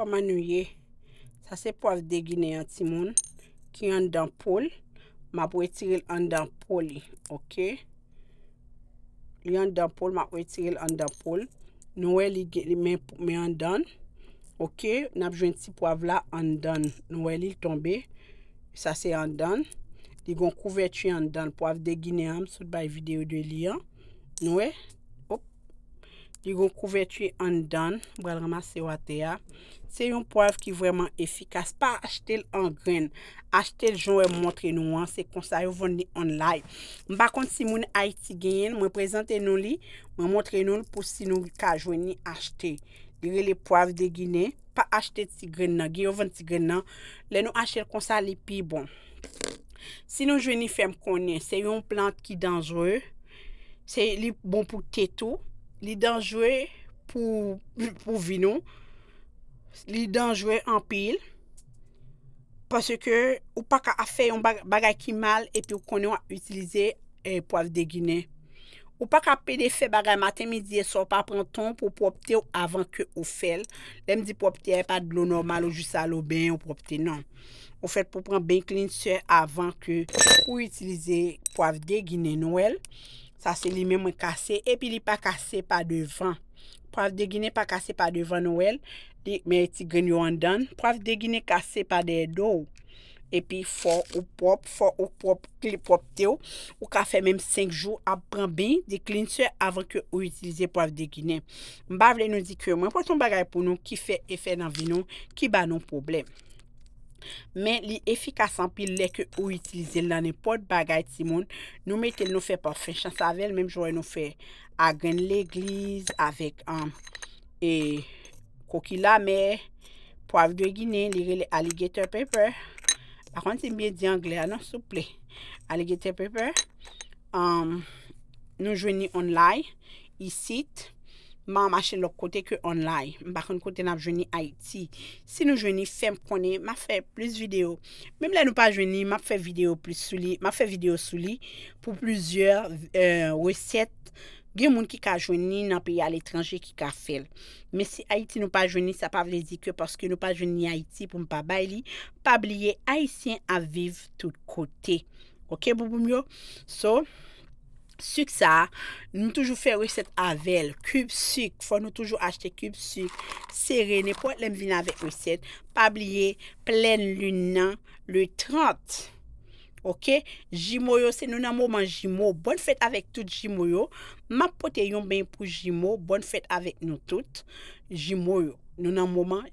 Koman nou ye? Sa se po av degine an ti moun. Ki an dan pol. Ma pou etire an dan pol li. Ok. Li an dan pol. Ma pou etire an dan pol. Nou e li men an dan. Ok. Nap jwen ti po av la an dan. Nou e li tombe. Sa se an dan. Li gon kouve tri an dan. Po av degine an. Sout bay videyo de li an. Nou e. Ok. Ligo kouvertu e andan. Brel rama se wate ya. Se yon poav ki vreman efikas. Pa achete l an gren. Achete l joun e montre nou an. Se konsa yo vwenni an lay. Mba kont si moun a iti genyen. Mwen prezante nou li. Mwen montre nou l pou si nou ka jouni achete. Lire le poav de genyen. Pa achete l si gren nan. Genyon vwenni si gren nan. Le nou achete konsa li pi bon. Si nou jouni fem konyen. Se yon plant ki danjre. Se li bon pou tetou. li danjwe pou vinou, li danjwe anpil, pase ke ou pa ka afe yon bagay ki mal, epi ou konyo a utilize eh, poavde gine. Ou pa ka pe de fe bagay maten midi e so, pa pran ton pou pwopte ou avan ke ou fel. Lem di pwopte e pat glou normal ou ju sal ou ben, ou pwopte nan. Ou fet pou pran ben klint se avan ke ou utilize poavde gine nou el. Sa se li men mwen kase, epi li pa kase pa devan. Pwav de Gine pa kase pa devan nou el, dik men eti gwen yon dan. Pwav de Gine kase pa de edo ou. Epi for ou pop, for ou pop, klipop te ou. Ou ka fe menm 5 jou ap pran bin, dik lin se avan ke ou itilize pwav de Gine. Mbav le nou dik yo mwen, pou ton bagay pou nou ki fe efe nan vi nou, ki ba nou poublem. men li efikasan pil leke ou itilize lan e pot bagay ti moun nou metel nou fe pa fechans avèl menm jwoy nou fe agen le gliz avek e kokilame po avdwe gine li re le alligator paper akwante miye di angle anan non, souple alligator paper nou jweni online i sit Man, ma chen lòk kote ke online. Mba kon kote nan jouni Haiti. Si nou jouni fem konen, ma fè plus video. Mèm la nou pa jouni, ma fè video sou li. Pou plusieurs wè euh, set. Gen moun ki ka jouni nan piya l'étranje ki ka fel. Mèm si Haiti nou pa jouni, sa pa vlezi ke. Paske nou pa jouni Haiti pou mpa bay li. Pa blye Haitien aviv tout kote. Ok, bouboumyo? So... Suksa, nou toujou fè reset avel, kub suks, fò nou toujou achte kub suks, serene, pou et lem vina vek reset, pabliye, plen lunan, le 30. Ok, jimoyo, se nou nan mouman jimoyo, bon fèt avèk tout jimoyo, mapote yon ben pou jimoyo, bon fèt avèk nou tout jimoyo, nou nan mouman jimoyo.